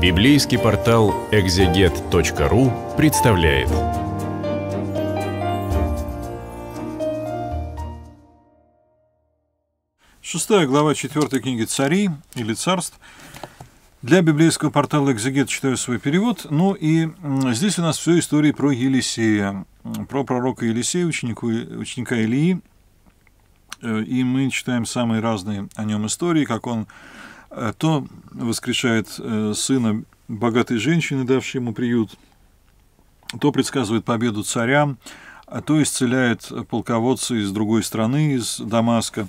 Библейский портал экзегет.ру представляет. Шестая глава четвертой книги «Царей» или «Царств». Для библейского портала «Экзегет» читаю свой перевод. Ну и здесь у нас все истории про Елисея, про пророка Елисея, ученику, ученика Илии. Э, и мы читаем самые разные о нем истории, как он а то воскрешает э, сына богатой женщины, давшей ему приют, то предсказывает победу царям, а то исцеляет полководца из другой страны, из Дамаска.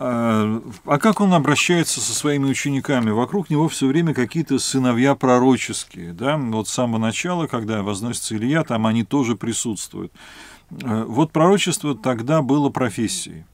А, а как он обращается со своими учениками? Вокруг него все время какие-то сыновья пророческие. Да? Вот с самого начала, когда возносится Илья, там они тоже присутствуют. Э, вот пророчество тогда было профессией.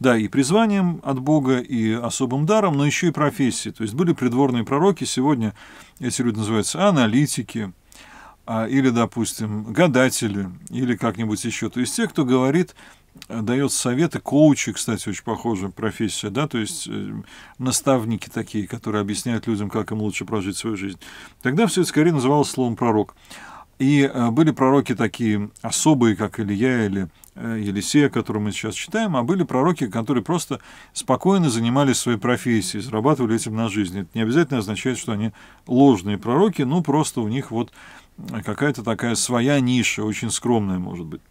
Да, и призванием от Бога, и особым даром, но еще и профессией. То есть были придворные пророки, сегодня эти люди называются аналитики, а, или, допустим, гадатели, или как-нибудь еще. То есть те, кто говорит, дает советы, коучи, кстати, очень похожая профессия, да, то есть э, наставники такие, которые объясняют людям, как им лучше прожить свою жизнь. Тогда все это скорее называлось словом пророк. И э, были пророки такие особые, как Илья или Э, Елисея, которого мы сейчас читаем, а были пророки, которые просто спокойно занимались своей профессией, зарабатывали этим на жизнь. Это не обязательно означает, что они ложные пророки, ну просто у них вот э, какая-то такая своя ниша, очень скромная, может быть.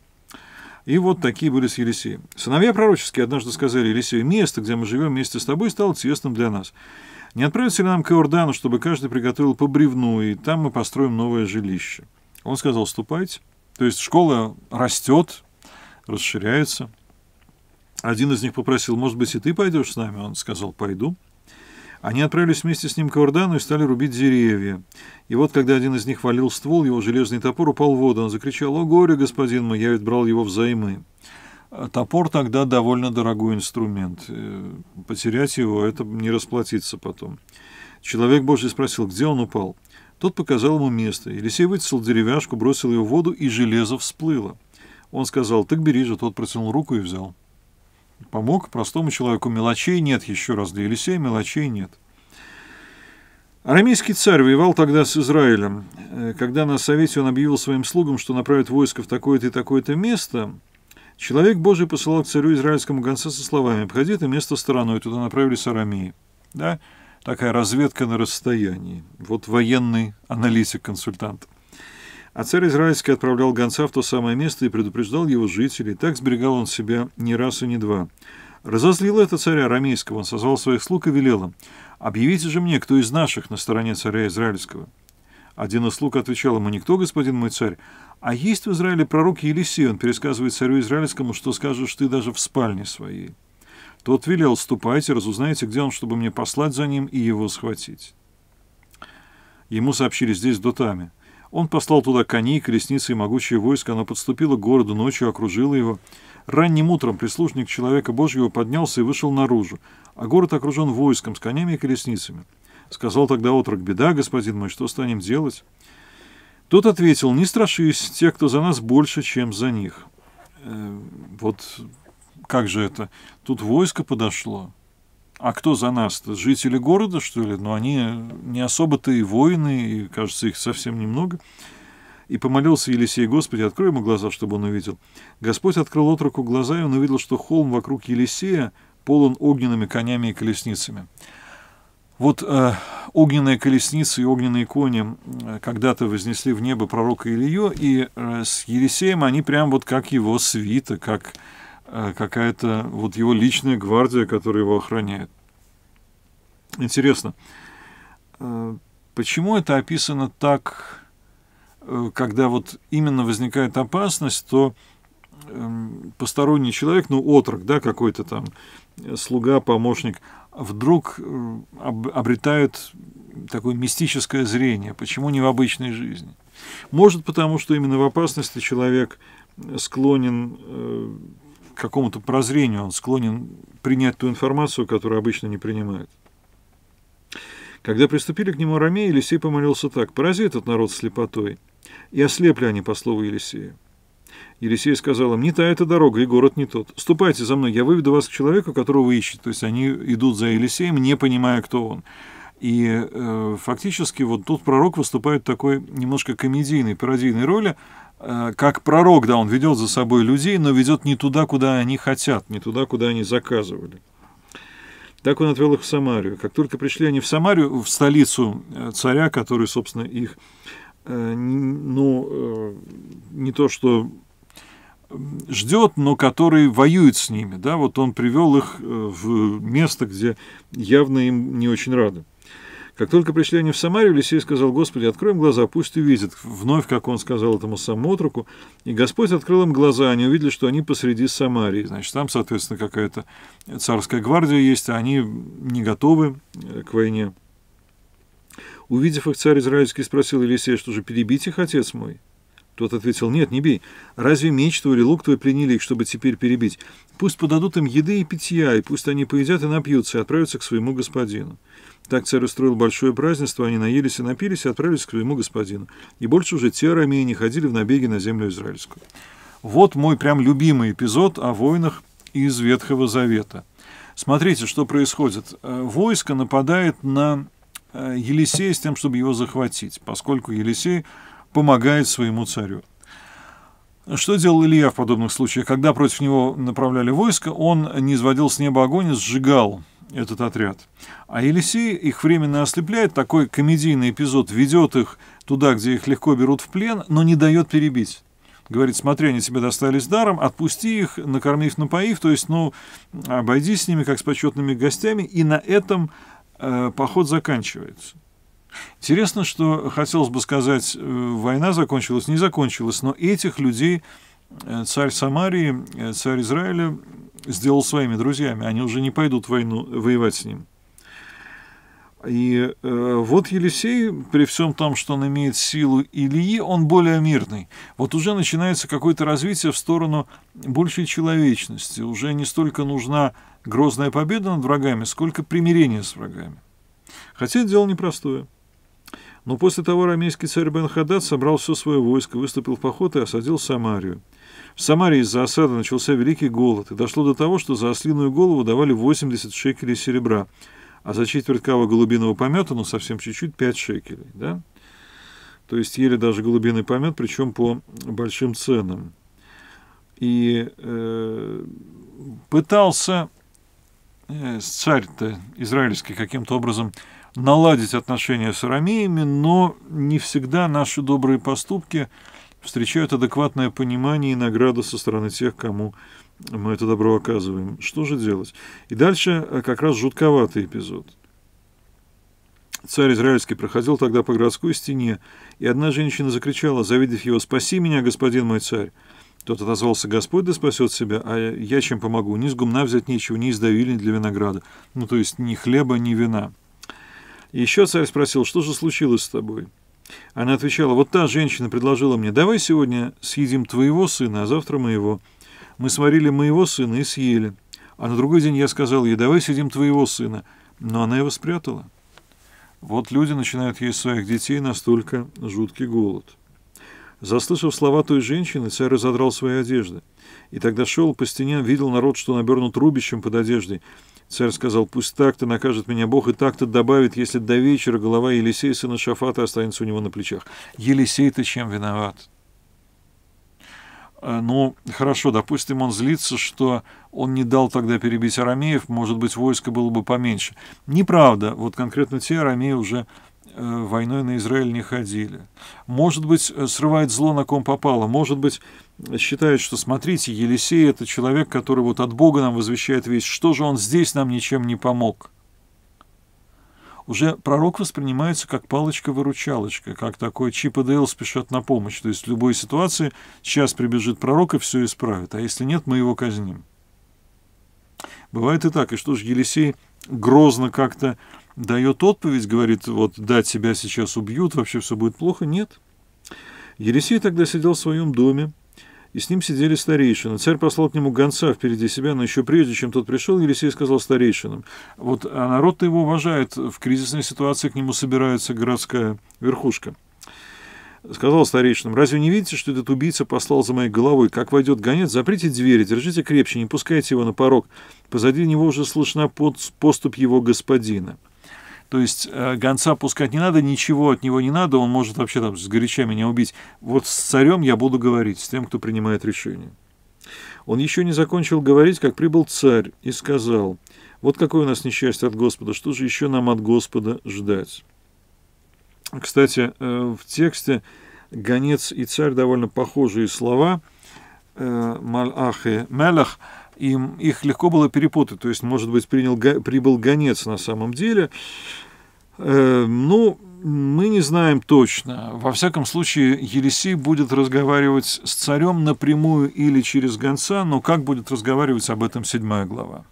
И вот такие были с Елисеем. Сыновья пророческие однажды сказали Елисею, место, где мы живем вместе с тобой, стало тесным для нас. Не отправиться ли нам к Иордану, чтобы каждый приготовил по бревну, и там мы построим новое жилище? Он сказал, ступайте. То есть школа растет, расширяется. Один из них попросил, может быть, и ты пойдешь с нами? Он сказал, пойду. Они отправились вместе с ним к Иордану и стали рубить деревья. И вот, когда один из них валил ствол, его железный топор упал в воду. Он закричал, «О горе, господин мой, я ведь брал его взаймы». А топор тогда довольно дорогой инструмент. Э, потерять его — это не расплатиться потом. Человек Божий спросил, где он упал. Тот показал ему место. Елисей вытесал деревяшку, бросил ее в воду, и железо всплыло. Он сказал, так бери же, тот протянул руку и взял. Помог простому человеку. Мелочей нет, еще раз для Елисея мелочей нет. Арамейский царь воевал тогда с Израилем. Э, когда на совете он объявил своим слугам, что направит войско в такое-то и такое-то место, человек Божий посылал к царю израильскому гонца со словами «Обходи это место стороной, туда направились арамеи». Да? Такая разведка на расстоянии. Вот военный аналитик-консультант. А царь израильский отправлял гонца в то самое место и предупреждал его жителей. Так сберегал он себя ни раз и не два. Разозлило это царя Арамейского. Он созвал своих слуг и велел им, «Объявите же мне, кто из наших на стороне царя Израильского». Один из слуг отвечал ему, «Никто, господин мой царь, а есть в Израиле пророк Елисей, он пересказывает царю Израильскому, что скажешь ты даже в спальне своей». Тот велел, «Ступайте, разузнайте, где он, чтобы мне послать за ним и его схватить». Ему сообщили здесь в Дотаме. Он послал туда коней, колесницы и могучее войско. Оно подступило к городу ночью, окружило его. Ранним утром прислушник человека Божьего поднялся и вышел наружу, а город окружен войском с конями и колесницами. Сказал тогда отрок, «Беда, господин мой, что станем делать?» Тот ответил, «Не страшись, те, кто за нас больше, чем за них». Э, вот как же это? Тут войско подошло. А кто за нас? -то? Жители города, что ли? Но ну, они не особо-то и воины, и, кажется, их совсем немного. И помолился Елисей, Господи, открой ему глаза, чтобы он увидел. Господь открыл отроку глаза, и он увидел, что холм вокруг Елисея полон огненными конями и колесницами. Вот э, огненные колесницы и огненные кони э, когда-то вознесли в небо пророка Илью, и э, с Елисеем они прям вот как его свита, как а, какая-то вот его личная гвардия, которая его охраняет. Интересно, а, почему это описано так, э, когда вот именно возникает опасность, то эм, посторонний человек, ну, отрок, да, какой-то там э, слуга, помощник, вдруг э, обретают такое мистическое зрение. Почему не в обычной жизни? Может, потому что именно в опасности человек склонен какому-то прозрению, он склонен принять ту информацию, которую обычно не принимает. Когда приступили к нему Ромеи, Елисей помолился так, «Порази этот народ слепотой, и ослепли они по слову Елисея». Елисей сказал им, «Не та эта дорога, и город не тот. Ступайте за мной, я выведу вас к человеку, которого вы ищете». То есть они идут за Елисеем, не понимая, кто он. И э, фактически вот тут пророк выступает в такой немножко комедийной, пародийной роли. Э, как пророк, да, он ведет за собой людей, но ведет не туда, куда они хотят, не туда, куда они заказывали. Так он отвел их в Самарию. Как только пришли они в Самарию, в столицу э, царя, который, собственно, их, э, ну, э, не то что ждет, но который воюет с ними. Да? Вот он привел их э, в место, где явно им не очень рады. Как только пришли они в Самарию, Елисей сказал, «Господи, откроем глаза, пусть увидят». Вновь, как он сказал этому Самотруку, и Господь открыл им глаза, они увидели, что они посреди Самарии. Значит, там, соответственно, какая-то царская гвардия есть, а они не готовы э, к войне. Увидев их, царь израильский спросил Елисея, что же, перебить их, отец мой? Тот ответил, «Нет, не бей. Разве меч твой или лук твой приняли их, чтобы теперь перебить? Пусть подадут им еды и питья, и пусть они поедят и напьются, и отправятся к своему господину». Так царь устроил большое празднество, они наелись и напились, и отправились к своему господину. И больше уже те арамеи не ходили в набеги на землю израильскую. Вот мой прям любимый эпизод о войнах из Ветхого Завета. Смотрите, что происходит. Э, войско нападает на э, Елисея с тем, чтобы его захватить, поскольку Елисей помогает своему царю. Что делал Илья в подобных случаях? Когда против него направляли войско, он не изводил с неба огонь и сжигал этот отряд. А Елисей их временно ослепляет, такой комедийный эпизод ведет их туда, где их легко берут в плен, но не дает перебить. Говорит, смотри, они тебе достались даром, отпусти их, накорми их, напоив, то есть, ну, обойди с ними, как с почетными гостями, и на этом э, поход заканчивается. Интересно, что, хотелось бы сказать, э, война закончилась, не закончилась, но этих людей э, царь Самарии, э, царь Израиля сделал своими друзьями. Они уже не пойдут войну, воевать с ним. И э, вот Елисей, при всем том, что он имеет силу Ильи, он более мирный. Вот уже начинается какое-то развитие в сторону большей человечности. Уже не столько нужна грозная победа над врагами, сколько примирение с врагами. Хотя это дело непростое. Но после того рамейский царь Бен-Хадад собрал все свое войско, выступил в поход и осадил Самарию. В Самарии из-за осады начался великий голод, и дошло до того, что за ослиную голову давали 80 шекелей серебра, а за четверть кава голубиного помета, ну совсем чуть-чуть, 5 шекелей. Да? То есть ели даже голубиный помет, причем по большим ценам. И э, пытался э, царь-то израильский каким-то образом наладить отношения с арамеями, но не всегда наши добрые поступки встречают адекватное понимание и награду со стороны тех, кому мы это добро оказываем. Что же делать? И дальше э, как раз жутковатый эпизод. Царь израильский проходил тогда по городской стене, и одна женщина закричала, завидев его, «Спаси меня, господин мой царь!» Тот отозвался, «Господь да спасет себя, а я чем помогу? Ни с гумна взять нечего, ни из давили для винограда». Ну, то есть, ни хлеба, ни вина еще царь спросил, что же случилось с тобой? Она отвечала, вот та женщина предложила мне, давай сегодня съедим твоего сына, а завтра моего. Мы сварили моего сына и съели. А на другой день я сказал ей, давай съедим твоего сына. Но она его спрятала. Вот люди начинают есть своих детей настолько жуткий голод. Заслышав слова той женщины, царь разодрал свои одежды. И тогда шел по стене, видел народ, что набернут рубищем под одеждой, Царь сказал, пусть так-то накажет меня Бог, и так-то добавит, если до вечера голова Елисея, сына Шафата, останется у него на плечах. Елисей-то чем виноват? А, ну, хорошо, допустим, он злится, что он не дал тогда перебить арамеев, может быть, войско было бы поменьше. Неправда, вот конкретно те арамеи уже Э, войной на Израиль не ходили. Может быть, э, срывает зло на ком попало, может быть, считают, что, смотрите, Елисей – это человек, который вот от Бога нам возвещает весь. что же он здесь нам ничем не помог. Уже пророк воспринимается как палочка-выручалочка, как такой Чип и Дейл спешат на помощь. То есть в любой ситуации сейчас прибежит пророк и все исправит, а если нет, мы его казним. Бывает и так, и что же Елисей грозно как-то дает отповедь, говорит, вот дать себя сейчас убьют, вообще все будет плохо, нет. Елисей тогда сидел в своем доме, и с ним сидели старейшины. Царь послал к нему гонца впереди себя, но еще прежде, чем тот пришел, Елисей сказал старейшинам. Вот, а народ-то его уважает, в кризисной ситуации к нему собирается городская верхушка. Сказал старейшинам, разве не видите, что этот убийца послал за моей головой? Как войдет гонец, заприте двери, держите крепче, не пускайте его на порог. Позади него уже слышна поступ его господина. То есть э, гонца пускать не надо, ничего от него не надо, он может вообще там с сгоряча меня убить. Вот с царем я буду говорить, с тем, кто принимает решение. Он еще не закончил говорить, как прибыл царь и сказал, вот какое у нас несчастье от Господа, что же еще нам от Господа ждать? Кстати, э, в тексте гонец и царь довольно похожие слова. Э, Малах и Мелах – им, их легко было перепутать. То есть, может быть, принял, прибыл гонец на самом деле. Э, ну, мы не знаем точно. Во всяком случае, Елисей будет разговаривать с царем напрямую или через гонца, но как будет разговаривать об этом седьмая глава.